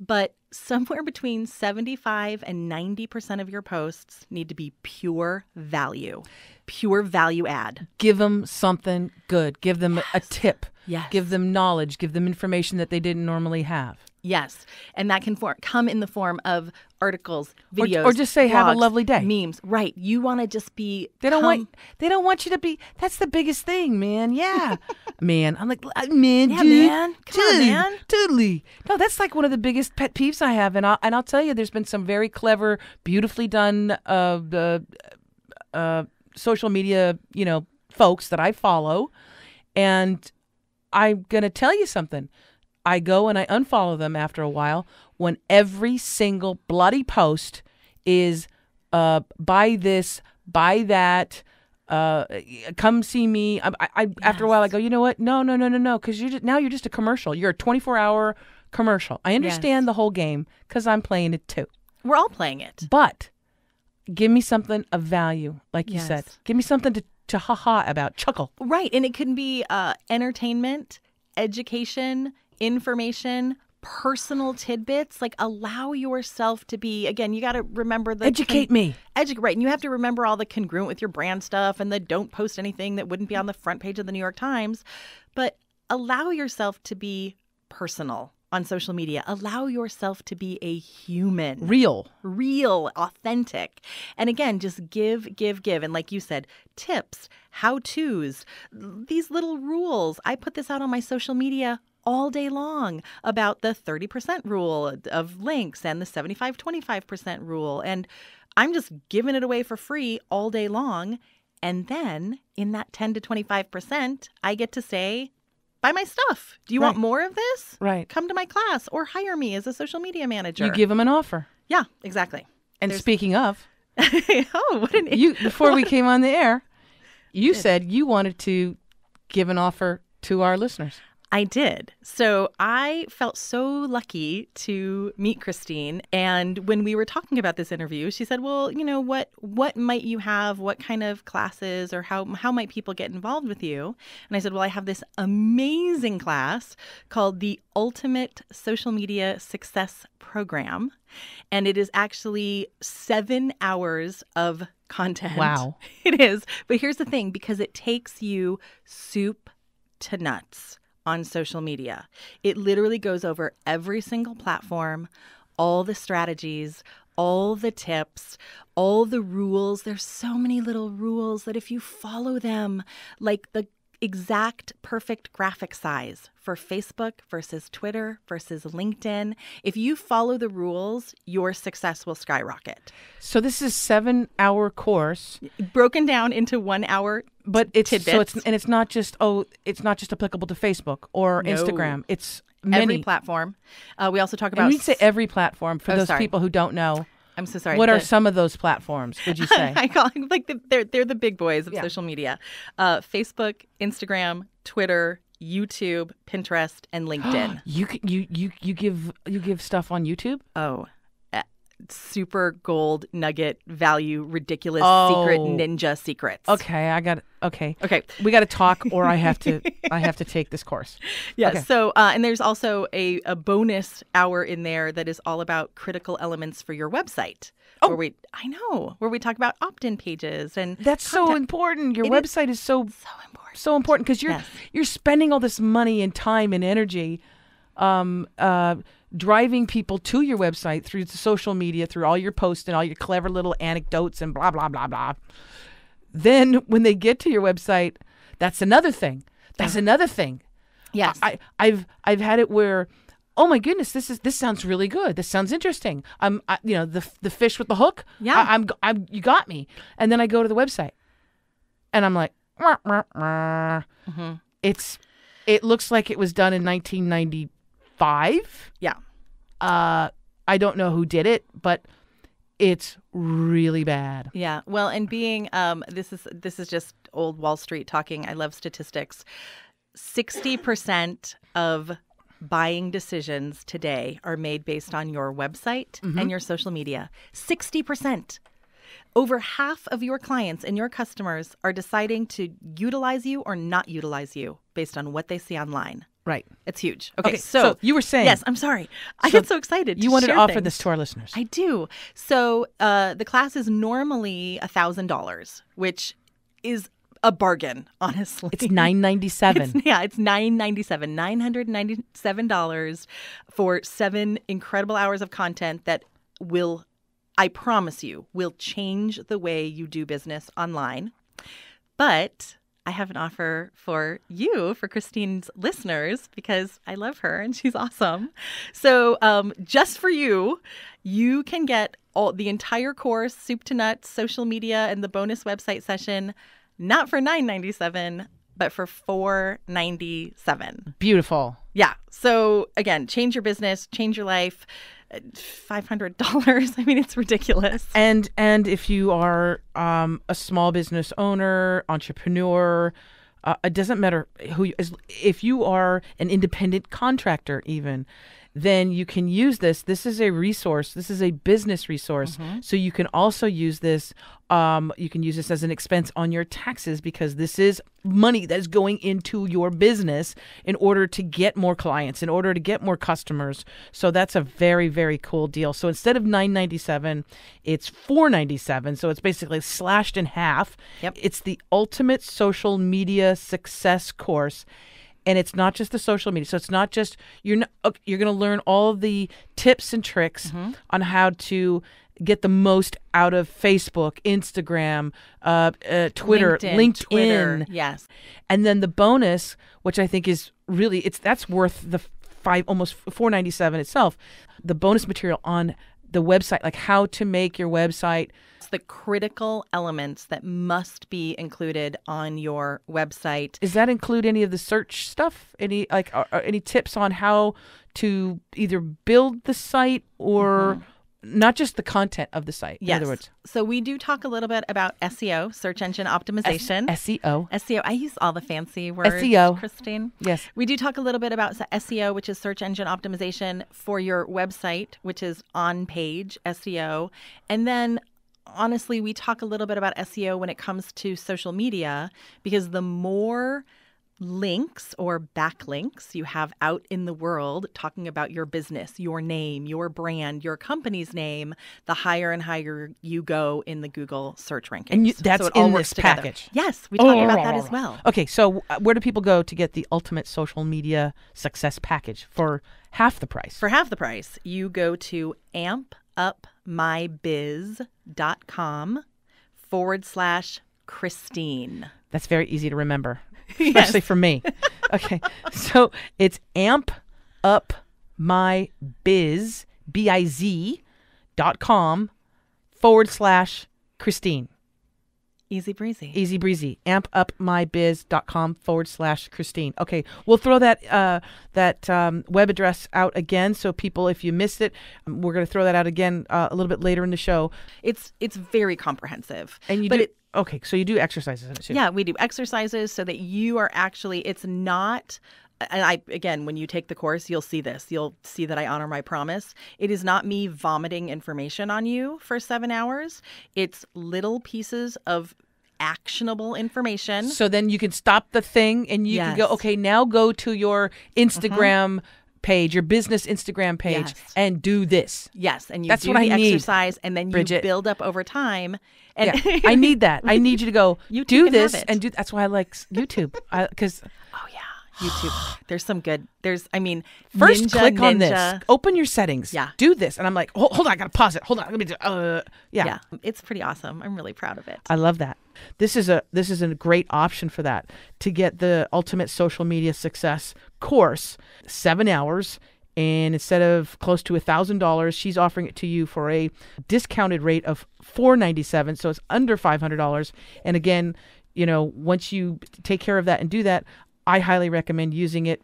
but somewhere between 75 and 90% of your posts need to be pure value, pure value add. Give them something good, give them yes. a tip. Yes. Give them knowledge, give them information that they didn't normally have. Yes. And that can for- come in the form of articles, videos, or, or just say blogs, have a lovely day. Memes, right? You want to just be. They don't come. want. They don't want you to be. That's the biggest thing, man. Yeah, man. I'm like, uh, man, yeah, dude, man. Come dude, on, man. Totally. No, that's like one of the biggest pet peeves I have, and I'll and I'll tell you, there's been some very clever, beautifully done, uh, uh, uh social media, you know, folks that I follow, and I'm gonna tell you something I go and I unfollow them after a while when every single bloody post is uh, buy this, buy that, uh, come see me. I, I yes. After a while, I go, you know what? No, no, no, no, no, because you're just, now you're just a commercial. You're a 24 hour commercial. I understand yes. the whole game because I'm playing it too. We're all playing it. But give me something of value, like yes. you said. Give me something to, to ha ha about, chuckle. Right. And it can be uh, entertainment, education, information, personal tidbits. Like allow yourself to be again. You got to remember the educate con- me. Educate right, and you have to remember all the congruent with your brand stuff and the don't post anything that wouldn't be on the front page of the New York Times. But allow yourself to be personal on social media. Allow yourself to be a human. Real. Real, authentic. And again, just give, give, give. And like you said, tips, how to's, these little rules. I put this out on my social media all day long about the 30% rule of links and the 75 25% rule. And I'm just giving it away for free all day long. And then in that 10 to 25%, I get to say, buy my stuff. Do you right. want more of this? Right. Come to my class or hire me as a social media manager. You give them an offer. Yeah, exactly. And There's... speaking of, oh, what an you before we came on the air, you said you wanted to give an offer to our listeners. I did. So I felt so lucky to meet Christine. And when we were talking about this interview, she said, "Well, you know what? What might you have? What kind of classes, or how how might people get involved with you?" And I said, "Well, I have this amazing class called the Ultimate Social Media Success Program, and it is actually seven hours of content. Wow, it is. But here's the thing, because it takes you soup." To nuts on social media. It literally goes over every single platform, all the strategies, all the tips, all the rules. There's so many little rules that if you follow them, like the exact perfect graphic size for Facebook versus Twitter versus LinkedIn. If you follow the rules, your success will skyrocket. So this is 7-hour course broken down into 1-hour but it's tidbits. so it's and it's not just oh it's not just applicable to Facebook or no. Instagram. It's many. every platform. Uh, we also talk about and we say every platform for oh, those sorry. people who don't know. I'm so sorry. What the, are some of those platforms? Would you say? I call like the, they're they're the big boys of yeah. social media: uh, Facebook, Instagram, Twitter, YouTube, Pinterest, and LinkedIn. you you you you give you give stuff on YouTube? Oh, super gold nugget value ridiculous oh. secret ninja secrets. Okay, I got okay. Okay. We got to talk or I have to I have to take this course. Yes. Okay. So, uh, and there's also a a bonus hour in there that is all about critical elements for your website. Oh. Where we I know, where we talk about opt-in pages and That's so important. Your it website is, is, so so important. So important cuz you're yes. you're spending all this money and time and energy um uh driving people to your website through social media, through all your posts and all your clever little anecdotes and blah, blah, blah, blah. Then when they get to your website, that's another thing. That's another thing. Yes. I, I've I've had it where oh my goodness, this is this sounds really good. This sounds interesting. I'm, I, you know, the the fish with the hook. Yeah, I, am I'm, I'm, you got me. And then I go to the website, and I'm like, Mm-hmm. it's, it looks like it was done in 1990 five. Yeah. Uh, I don't know who did it, but it's really bad. Yeah. Well, and being um, this is this is just old Wall Street talking. I love statistics. Sixty percent of buying decisions today are made based on your website mm-hmm. and your social media. Sixty percent. Over half of your clients and your customers are deciding to utilize you or not utilize you based on what they see online. Right. It's huge. Okay, okay so, so, you were saying Yes, I'm sorry. So I get so excited. you wanted to offer things. this to our listeners. I do. So uh, the class is normally a thousand dollars, which is a bargain, honestly. It's nine ninety seven. Yeah, it's nine ninety seven. Nine hundred ninety seven dollars for seven incredible hours of content that will I promise you will change the way you do business online. But I have an offer for you, for Christine's listeners, because I love her and she's awesome. So, um, just for you, you can get all the entire course, soup to nuts, social media, and the bonus website session, not for nine ninety seven, but for four ninety seven. Beautiful. Yeah. So again, change your business, change your life. $500 i mean it's ridiculous and and if you are um, a small business owner entrepreneur uh, it doesn't matter who you, if you are an independent contractor even then you can use this. This is a resource. This is a business resource. Mm-hmm. So you can also use this. Um, you can use this as an expense on your taxes because this is money that is going into your business in order to get more clients, in order to get more customers. So that's a very very cool deal. So instead of nine ninety seven, it's four ninety seven. So it's basically slashed in half. Yep. It's the ultimate social media success course and it's not just the social media. So it's not just you're not, you're going to learn all the tips and tricks mm-hmm. on how to get the most out of Facebook, Instagram, uh, uh, Twitter, LinkedIn, LinkedIn. Twitter, yes. And then the bonus, which I think is really it's that's worth the five almost 497 itself the bonus material on the website, like how to make your website. It's the critical elements that must be included on your website. Does that include any of the search stuff? Any like are, are any tips on how to either build the site or mm-hmm not just the content of the site. Yes. In other words, so we do talk a little bit about SEO, search engine optimization. S- SEO. SEO. I use all the fancy words. SEO. Christine. Yes. We do talk a little bit about SEO, which is search engine optimization for your website, which is on page SEO. And then honestly, we talk a little bit about SEO when it comes to social media because the more links or backlinks you have out in the world talking about your business, your name, your brand, your company's name, the higher and higher you go in the Google search rankings. And you, that's so in this together. package. Yes, we talk oh, about that as oh. well. Okay, so uh, where do people go to get the ultimate social media success package for half the price? For half the price, you go to ampupmybiz.com forward slash Christine. That's very easy to remember. especially yes. for me. Okay. so it's amp up my biz, B I Z dot com forward slash Christine. Easy breezy. Easy breezy. Amp up my biz dot com forward slash Christine. Okay. We'll throw that uh, that um, web address out again. So people, if you missed it, um, we're going to throw that out again uh, a little bit later in the show. It's it's very comprehensive. And you but do, it, Okay, so you do exercises in it too. Yeah, we do exercises so that you are actually it's not and I again when you take the course you'll see this. You'll see that I honor my promise. It is not me vomiting information on you for 7 hours. It's little pieces of actionable information. So then you can stop the thing and you yes. can go okay, now go to your Instagram mm-hmm page, your business Instagram page, yes. and do this. Yes, and you That's what I exercise, and then you Bridget. build up over time. And yeah, I need that. I need you to go you do this and do. That's why I like YouTube because YouTube. There's some good. There's, I mean, first Ninja, click on this. Open your settings. Yeah. Do this, and I'm like, hold, hold on, I gotta pause it. Hold on, let me do. Uh, yeah. Yeah. It's pretty awesome. I'm really proud of it. I love that. This is a this is a great option for that to get the ultimate social media success course, seven hours. And instead of close to a thousand dollars, she's offering it to you for a discounted rate of four ninety seven. So it's under five hundred dollars. And again, you know, once you take care of that and do that, I highly recommend using it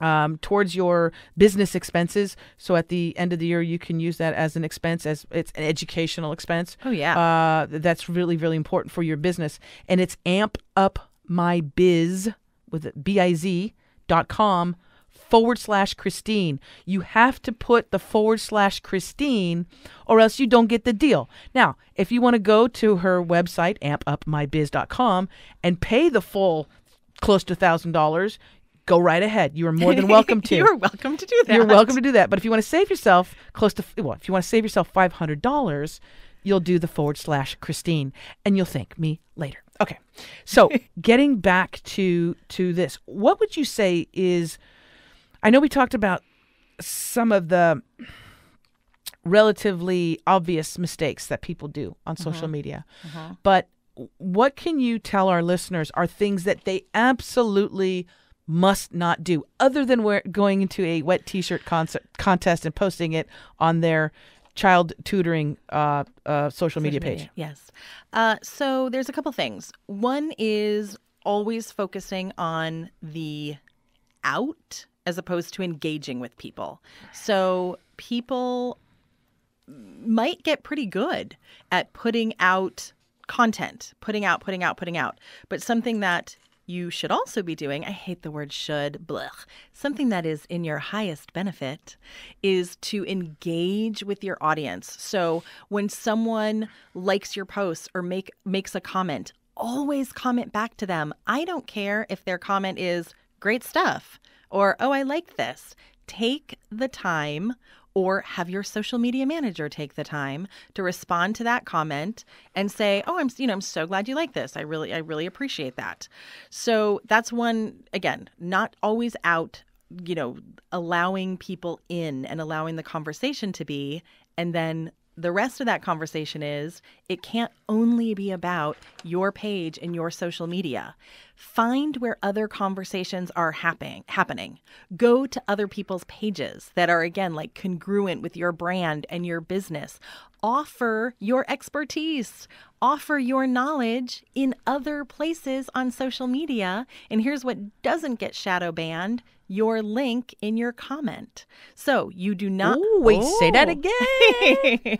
um, towards your business expenses. So at the end of the year, you can use that as an expense, as it's an educational expense. Oh yeah, uh, that's really really important for your business, and it's amp up my biz with b i z dot com forward slash Christine. You have to put the forward slash Christine or else you don't get the deal. Now, if you want to go to her website, ampupmybiz.com, and pay the full close to $1,000, go right ahead. You are more than welcome to. You're welcome to do that. You're welcome to do that. But if you want to save yourself close to, well, if you want to save yourself $500, you'll do the forward slash Christine and you'll thank me later. Okay. So getting back to, to this, what would you say is, I know we talked about some of the relatively obvious mistakes that people do on social mm-hmm. media, mm-hmm. but what can you tell our listeners are things that they absolutely must not do other than going into a wet t-shirt concert, contest and posting it on their child tutoring uh, uh, social, social media, media, page yes uh, so there's a couple things one is always focusing on the out as opposed to engaging with people so people might get pretty good at putting out content, putting out, putting out, putting out. But something that you should also be doing, I hate the word should, blech, something that is in your highest benefit is to engage with your audience. So when someone likes your posts or make makes a comment, always comment back to them. I don't care if their comment is great stuff or oh I like this. Take the time or have your social media manager take the time to respond to that comment and say oh i'm you know i'm so glad you like this i really i really appreciate that so that's one again not always out you know allowing people in and allowing the conversation to be and then the rest of that conversation is it can't only be about your page and your social media Find where other conversations are happening. Happening. Go to other people's pages that are again like congruent with your brand and your business. Offer your expertise. Offer your knowledge in other places on social media. And here's what doesn't get shadow banned your link in your comment. So you do not. Ooh, wait, oh. say that oh. again.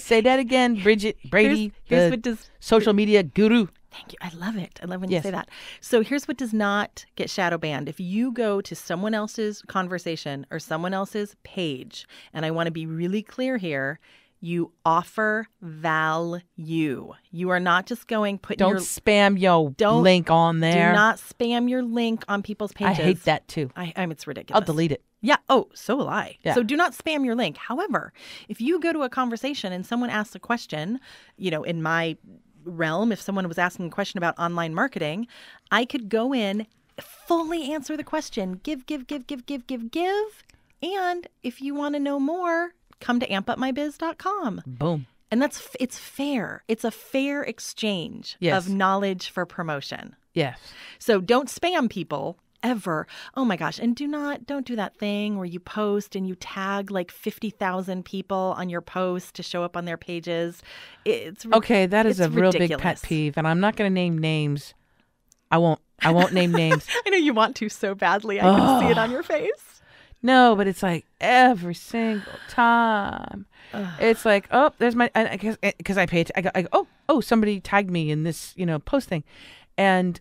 say that again, Bridget Brady, here's, here's the social media guru. Thank you. I love it. I love when you say that. So here's what does not get shadow banned. If you go to someone else's conversation or someone else's page, and I want to be really clear here, you offer value. You are not just going put. Don't your, spam your don't, link on there. Do not spam your link on people's pages. I hate that too. I, I it's ridiculous. I'll delete it. Yeah. Oh, so will I. Yeah. So do not spam your link. However, if you go to a conversation and someone asks a question, you know, in my realm, if someone was asking a question about online marketing, I could go in, fully answer the question, give, give, give, give, give, give, give. And if you want to know more, come to ampupmybiz.com. Boom. And that's it's fair. It's a fair exchange yes. of knowledge for promotion. Yes. So don't spam people ever. Oh my gosh. And do not, don't do that thing where you post and you tag like 50,000 people on your post to show up on their pages. It's okay. That is a ridiculous. real big pet peeve. And I'm not going to name names. I won't, I won't name names. I know you want to so badly. I oh. can see it on your face. No, but it's like every single time. Ugh. It's like, oh, there's my, because I, I, I paid, I go, I go, oh, oh, somebody tagged me in this, you know, post thing. And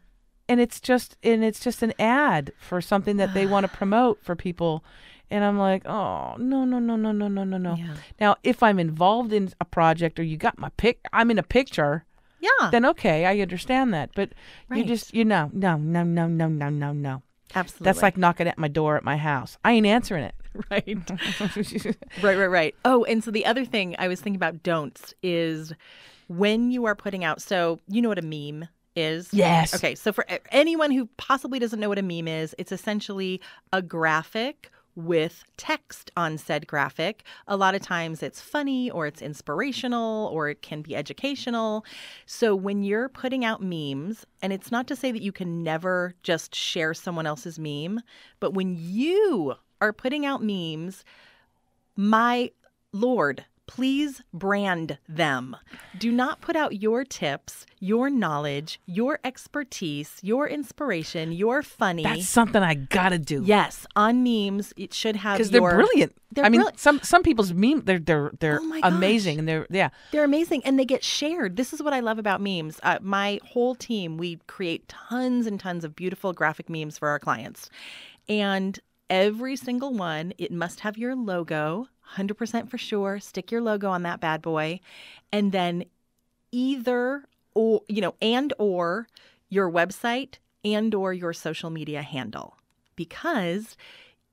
and it's just and it's just an ad for something that they want to promote for people and i'm like oh no no no no no no no no yeah. now if i'm involved in a project or you got my pic i'm in a picture yeah then okay i understand that but right. you just you know no no no no no no no absolutely that's like knocking at my door at my house i ain't answering it right right right right oh and so the other thing i was thinking about don'ts is when you are putting out so you know what a meme is? Yes. Okay, so for anyone who possibly doesn't know what a meme is, it's essentially a graphic with text on said graphic. A lot of times it's funny or it's inspirational or it can be educational. So when you're putting out memes, and it's not to say that you can never just share someone else's meme, but when you are putting out memes, my lord, please brand them. Do not put out your tips, your knowledge, your expertise, your inspiration, your funny. That's something I gotta do. Yes, on memes it should have because they're brilliant. They're I mean, brilliant. some some people's meme they're they're they're oh amazing gosh. and they're yeah they're amazing and they get shared. This is what I love about memes. Uh, my whole team we create tons and tons of beautiful graphic memes for our clients, and every single one. It must have your logo, 100% for sure. Stick your logo on that bad boy. And then either or, you know, and or your website and or your social media handle. Because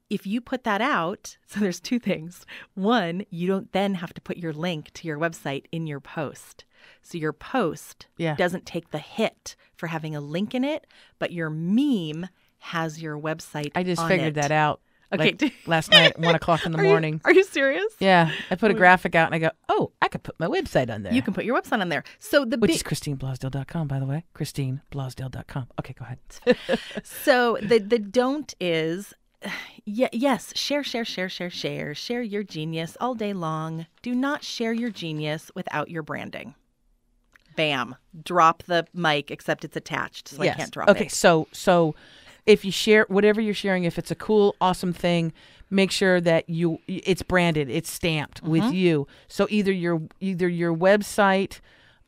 if you put that out, so there's two things. One, you don't then have to put your link to your website in your post. So your post yeah. doesn't take the hit for having a link in it, but your meme has your website. I just figured it. that out. Okay. Like last night one o'clock in the are morning. You, are you serious? Yeah. I put a graphic out and I go, oh, I could put my website on there. You can put your website on there. So the Which big... is ChristineBlasdale.com, by the way. ChristineBlasdale.com. Okay, go ahead. so the the don't is yeah, yes, share, share, share, share, share. Share your genius all day long. Do not share your genius without your branding. Bam. Drop the mic, except it's attached, so yes. I can't drop okay, it. Okay, so so if you share whatever you're sharing, if it's a cool, awesome thing, make sure that you it's branded, it's stamped mm-hmm. with you. So either your either your website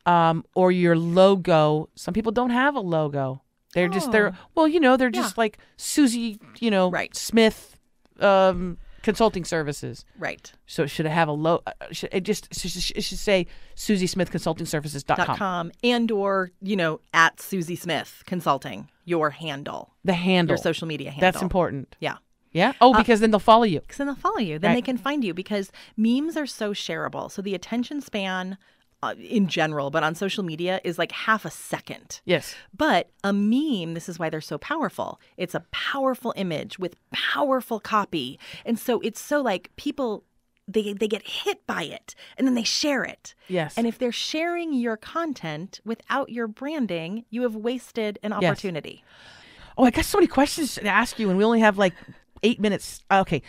um, or your logo. Some people don't have a logo. They're oh. just they're oh. well, you know, they're yeah. just like Susie, you know, right. Smith. Um, consulting services. Right. So should it have a low? Uh, uh, should it just should, it should say Susie Smith Consulting dot .com and or you know at Susie Smith Consulting your handle the handle your social media handle that's important. Yeah. Yeah. Oh, uh, because uh, then they'll follow you. Because then they'll follow you. Then right. they can find you because memes are so shareable. So the attention span uh, in general, but on social media is like half a second. Yes. But a meme, this is why they're so powerful. It's a powerful image with powerful copy. And so it's so like people they they get hit by it and then they share it. Yes. And if they're sharing your content without your branding, you have wasted an opportunity. Yes. Oh, I got so many questions to ask you, and we only have like eight minutes. Okay,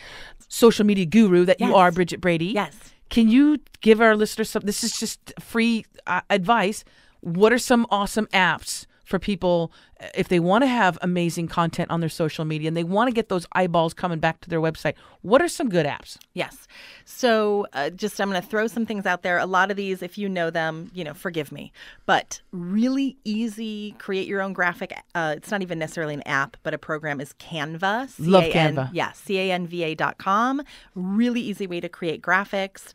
social media guru that yes. you are, Bridget Brady. Yes. Can you give our listeners some? This is just free uh, advice. What are some awesome apps for people eh, if they want to have amazing content on their social media and they want to get those eyeballs coming back to their website? What are some good apps? Yes. So, uh, just I'm going to throw some things out there. A lot of these, if you know them, you know, forgive me, but really easy, create your own graphic. Uh, it's not even necessarily an app, but a program is Canva. C-A-N- Love Canva. Yeah, C A N V A dot com. Really easy way to create graphics.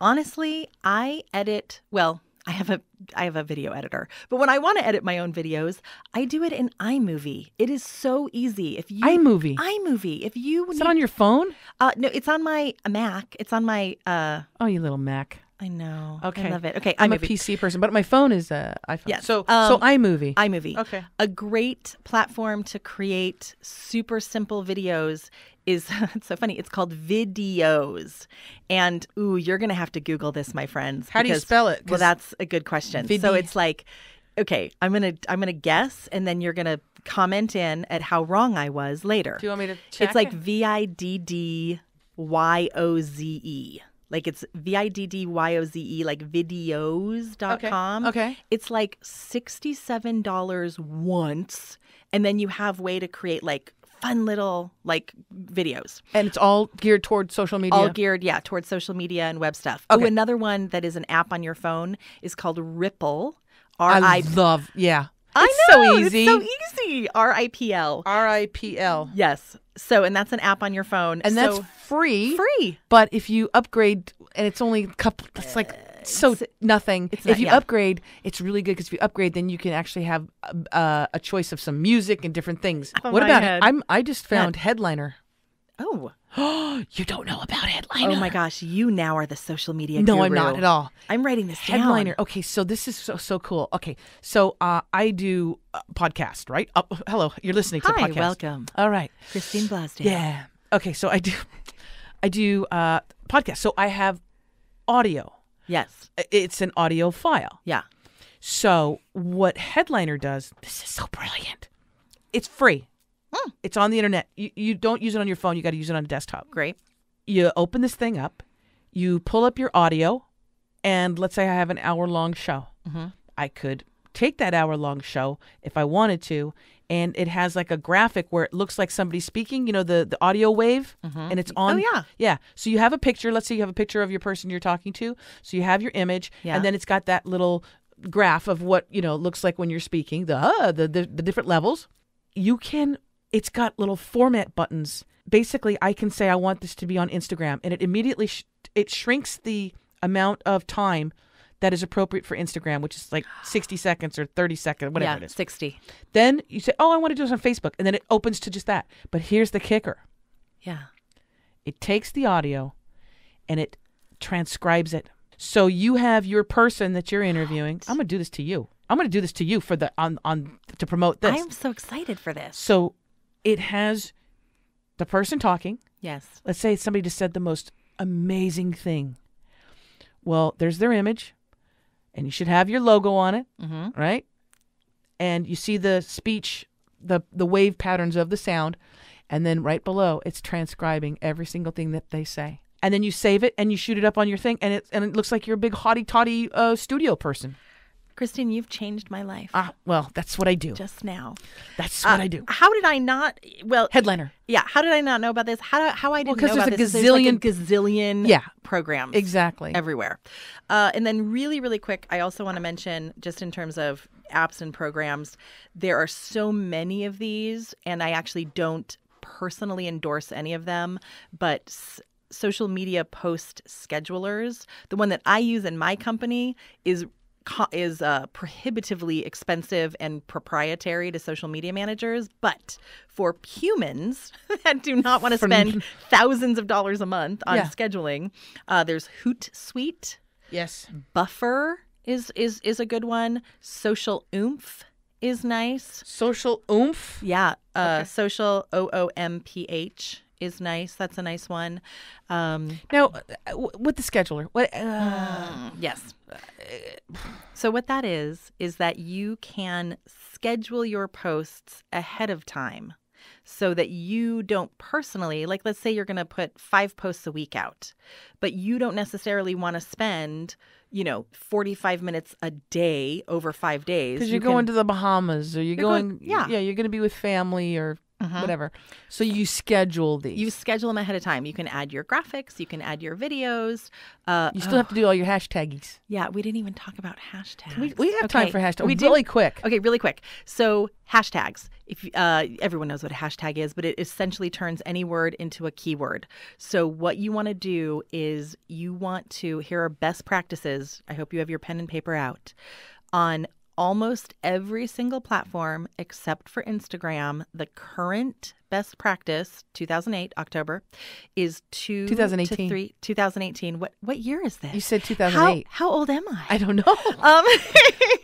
Honestly, I edit, well, I have a I have a video editor. But when I want to edit my own videos, I do it in iMovie. It is so easy. If you iMovie, iMovie. If you is need, it on your phone? Uh, no, it's on my Mac. It's on my. Uh, oh, you little Mac. I know. Okay, I love it. Okay, I'm iMovie. a PC person, but my phone is uh, iPhone. Yes. So um, so iMovie. iMovie. Okay. A great platform to create super simple videos is it's so funny. It's called videos, and ooh, you're gonna have to Google this, my friends. How because, do you spell it? Well, that's a good question. Vid- so it's like, okay, I'm gonna I'm gonna guess, and then you're gonna comment in at how wrong I was later. Do you want me to? Check? It's like V I D D Y O Z E. Like it's V I D D Y O Z E, like videos.com. Okay. okay. It's like $67 once. And then you have way to create like fun little like videos. And it's all geared towards social media. All geared, yeah, towards social media and web stuff. Oh, okay. Oh, another one that is an app on your phone is called Ripple. R I love, yeah. I it's know, so easy. so easy. R I P L. R I P L. Yes. So, and that's an app on your phone, and so, that's free. Free. But if you upgrade, and it's only a couple. It's like so it's, nothing. It's not, if you yeah. upgrade, it's really good because if you upgrade, then you can actually have uh, a choice of some music and different things. Oh, what about head. it? I'm I just found yeah. Headliner. Oh. you don't know about Headliner. Oh my gosh, you now are the social media no, guru. I'm not at all. I'm writing this Headliner. Down. Okay, so this is so so cool. Okay, so uh, I do uh, podcast, right? Uh, hello, you're listening Hi, to Hi, podcast. welcome. All right, Christine Blasdale. Yeah. Okay, so I do, I do uh, podcast. So I have audio Yes. It's an audio file. Yeah. So what Headliner does, this is so brilliant. It's free. Hmm. It's on the internet. You, you don't use it on your phone. You got to use it on a desktop. Great. You open this thing up. You pull up your audio, and let's say I have an hour long show. Mm-hmm. I could take that hour long show if I wanted to and it has like a graphic where it looks like somebody speaking, you know, the, the audio wave, mm-hmm. and it's oh, on. Oh, yeah. Yeah. So you have a picture. Let's say you have a picture of your person you're talking to. So you have your image, yeah. and then it's got that little graph of what, you know, looks like when you're speaking, the, uh, the, the, the different levels. You can, it's got little format buttons. Basically, I can say I want this to be on Instagram, and it immediately, sh- it shrinks the amount of time – that is appropriate for Instagram, which is like 60 seconds or 30 seconds, whatever yeah, it is. 60. Then you say, oh, I want to do this on Facebook. And then it opens to just that. But here's the kicker yeah. It takes the audio and it transcribes it. So you have your person that you're interviewing. What? I'm going to do this to you. I'm going to do this to you for the on on to promote this. I'm so excited for this. So it has the person talking. Yes. Let's say somebody just said the most amazing thing. Well, there's their image and you should have your logo on it, mm-hmm. right? And you see the speech, the the wave patterns of the sound, and then right below it's transcribing every single thing that they say. And then you save it and you shoot it up on your thing, and it and it looks like you're a big haughty toddy uh, studio person. Kristen, you've changed my life. Ah, well, that's what I do. Just now. That's uh, what uh, I do. How did I not? Well, headliner. Yeah. How did I not know about this? How how I didn't well, because there's, a gazillion gazillion yeah programs exactly everywhere. Uh, and then really really quick, I also want to mention just in terms of apps and programs, there are so many of these, and I actually don't personally endorse any of them, but social media post schedulers. The one that I use in my company is is uh, prohibitively expensive and proprietary to social media managers, but for humans that do not want to spend thousands of dollars a month on yeah. scheduling, uh, there's Hootsuite. Yes. Buffer is is is a good one. Social Oomph is nice. Social Oomph. Yeah. Uh, okay. Social O O M P H is nice. That's a nice one. Um, now, uh, with the scheduler, what? Uh, mm, yes. So what that is is that you can schedule your posts ahead of time, so that you don't personally like. Let's say you're going to put five posts a week out, but you don't necessarily want to spend you know, 45 minutes a day over five days. Because you're you can, going to the Bahamas or you're, you're going, going, yeah. yeah, you're going to be with family or Mm-hmm. whatever. So you schedule these. You schedule them ahead of time. You can add your graphics. You can add your videos. Uh, you still oh. have to do all your hashtags. Yeah, we didn't even talk about hashtags. We, we have okay. time for hashtags. We really do. quick. Okay, really quick. So hashtags. If uh, everyone knows what a hashtag is, but it essentially turns any word into a keyword. So what you want to do is you want to. Here are best practices. I hope you have your pen and paper out on almost every single platform except for Instagram, the current best practice 2008 October is 2 2018 three, 2018 what what year is this you said 2008 how, how old am I I don't know um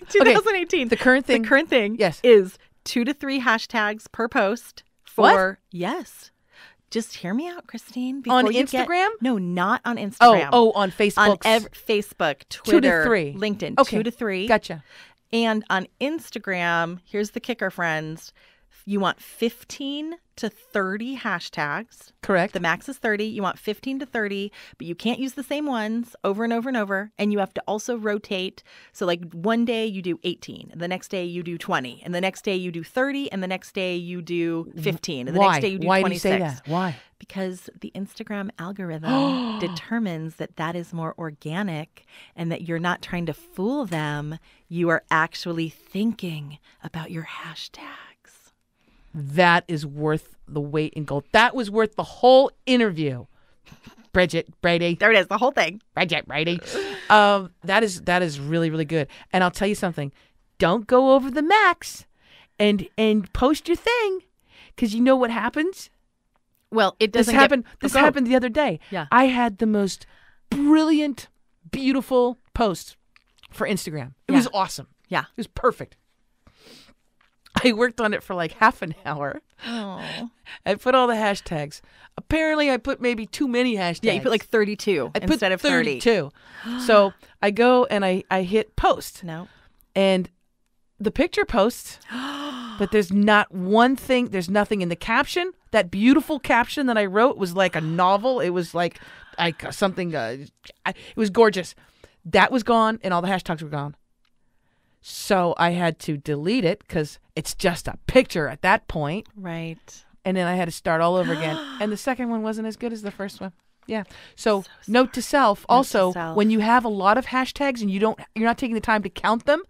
2018 okay. the current thing the current thing yes is 2 to 3 hashtags per post for what? yes just hear me out, Christine. On Instagram? Get, no, not on oh, Instagram. Oh, oh on Facebook. On ev- Facebook, Twitter, two to three. LinkedIn. Okay. Two to three. Gotcha. And on Instagram, here's the kicker, friends you want 15 to 30 hashtags. Correct. The max is 30. You want 15 to 30, but you can't use the same ones over and over and over. And you have to also rotate. So, like one day you do 18, and the next day you do 20, and the next day you do 30, and the next day you do 15, and the Why? next day you do Why 26. Why do you say that? Why? Because the Instagram algorithm determines that that is more organic and that you're not trying to fool them. You are actually thinking about your hashtag. That is worth the wait in gold. That was worth the whole interview. Bridget Brady. There it is, the whole thing. Bridget Brady. Um, that is that is really really good. And I'll tell you something. Don't go over the max, and and post your thing, because you know what happens. Well, it doesn't this happen. Oh, this happened the other day. Yeah, I had the most brilliant, beautiful post for Instagram. It yeah. was awesome. Yeah, it was perfect. I worked on it for like half an hour. Oh. I put all the hashtags. Apparently, I put maybe too many hashtags. Yeah, you put like 32 I instead of 30. 32. so I go and I, I hit post. No. And the picture posts, but there's not one thing, there's nothing in the caption. That beautiful caption that I wrote was like a novel. It was like, like uh, something, uh, I, it was gorgeous. That was gone and all the hashtags were gone. So I had to delete it because it's just a picture at that point. Right. And then I had to start all over again. And the second one wasn't as good as the first one. Yeah. So, so note to self also to self. when you have a lot of hashtags and you don't you're not taking the time to count them,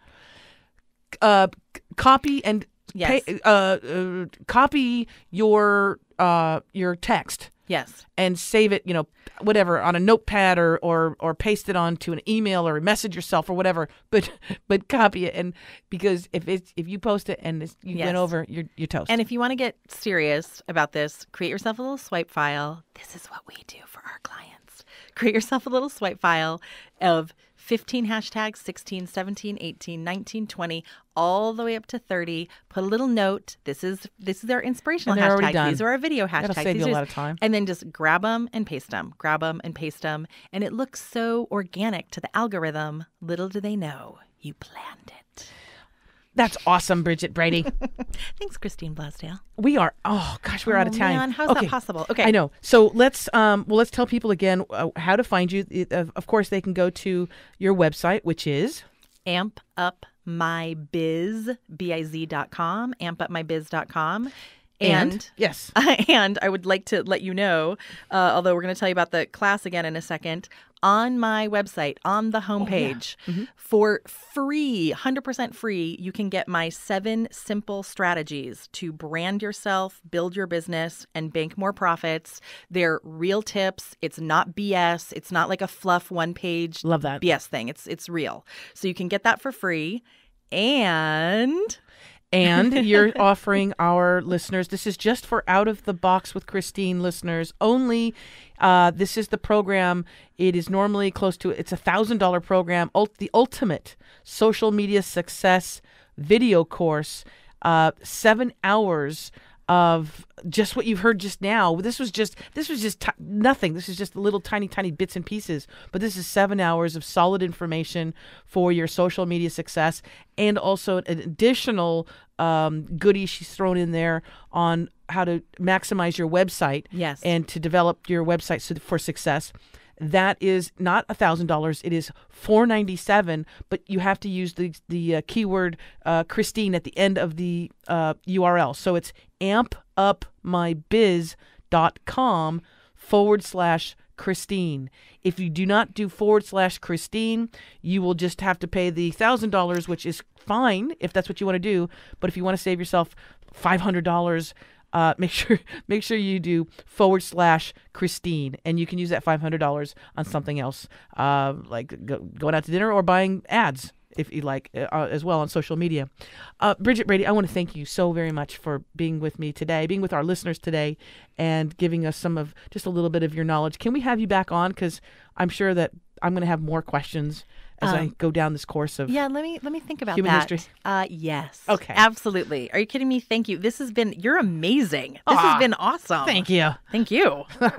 uh, copy and yes. Pay, uh, uh, copy your uh, your text Yes. And save it, you know, whatever on a notepad or or or paste it onto an email or message yourself or whatever, but but copy it and because if it's if you post it and you yes. went over, you're you're toast. And if you want to get serious about this, create yourself a little swipe file. This is what we do for our clients. Create yourself a little swipe file of 15 hashtags 16, 17, 18, 19, 20, all the way up to 30. Put a little note. This is this is our inspirational hashtag. These are our video hashtags. That'll save These you a lot of time. And then just grab them and paste them. Grab them and paste them. And it looks so organic to the algorithm. Little do they know you planned it. That's awesome, Bridget Brady. Thanks, Christine Blasdale. We are. Oh gosh, we're oh, out of time. Man, how's okay. that possible? Okay, I know. So let's um, well, let's tell people again uh, how to find you. of course, they can go to your website, which is ampupmybiz.biz.com, ampupmybiz.com. And, and yes, and I would like to let you know, uh, although we're going to tell you about the class again in a second, on my website, on the homepage, oh, yeah. mm-hmm. for free, 100% free, you can get my seven simple strategies to brand yourself, build your business, and bank more profits. They're real tips. It's not BS. It's not like a fluff one page Love that. BS thing. It's, it's real. So you can get that for free. And and you're offering our listeners this is just for out of the box with christine listeners only uh, this is the program it is normally close to it's a thousand dollar program ult- the ultimate social media success video course uh, seven hours of just what you've heard just now. This was just this was just t- nothing. This is just little tiny tiny bits and pieces. But this is seven hours of solid information for your social media success, and also an additional um, goodie she's thrown in there on how to maximize your website. Yes, and to develop your website for success that is not a thousand dollars it is 497 but you have to use the the uh, keyword uh, christine at the end of the uh, url so it's ampupmybiz.com forward slash christine if you do not do forward slash christine you will just have to pay the thousand dollars which is fine if that's what you want to do but if you want to save yourself five hundred dollars uh, make sure make sure you do forward slash Christine, and you can use that five hundred dollars on something else, uh, like go, going out to dinner or buying ads if you like, uh, uh as well on social media. Uh, Bridget Brady, I want to thank you so very much for being with me today, being with our listeners today, and giving us some of just a little bit of your knowledge. Can we have you back on? Because I'm sure that I'm going to have more questions as um, I go down this course of yeah. Let me let me think about human that. history. Uh, yes. Okay. Absolutely. Are you kidding me? Thank you. This has been you're amazing. This Aww. has ah, been awesome. Thank you. Thank you.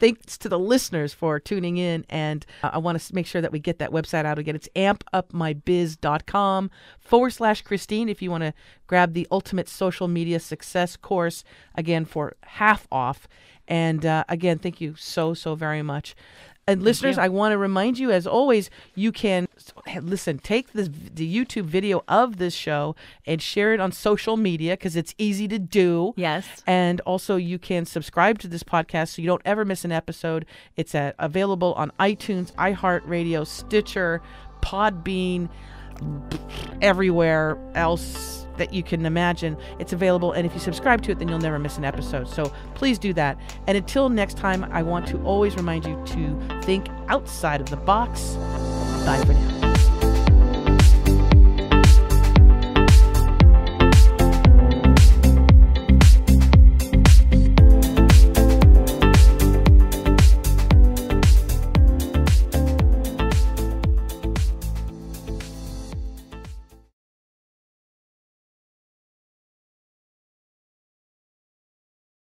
Thanks to the listeners for tuning in, and uh, I want to make sure that we get that website out again. It's ampupmybiz.com forward slash Christine if you want to grab the ultimate social media success course again for half off. And uh, again, thank you so, so very much. Uh, and listeners, I want to remind you, as always, you can listen, take this, the YouTube video of this show and share it on social media because it's easy to do. Yes. And also, you can subscribe to this podcast so you don't ever miss an episode. It's at, available on iTunes, iHeartRadio, Stitcher, Podbean, everywhere else that you can imagine. It's available, and if you subscribe to it, then you'll never miss an episode. So please do that. And until next time, I want to always remind you to think outside of the box. Bye for now.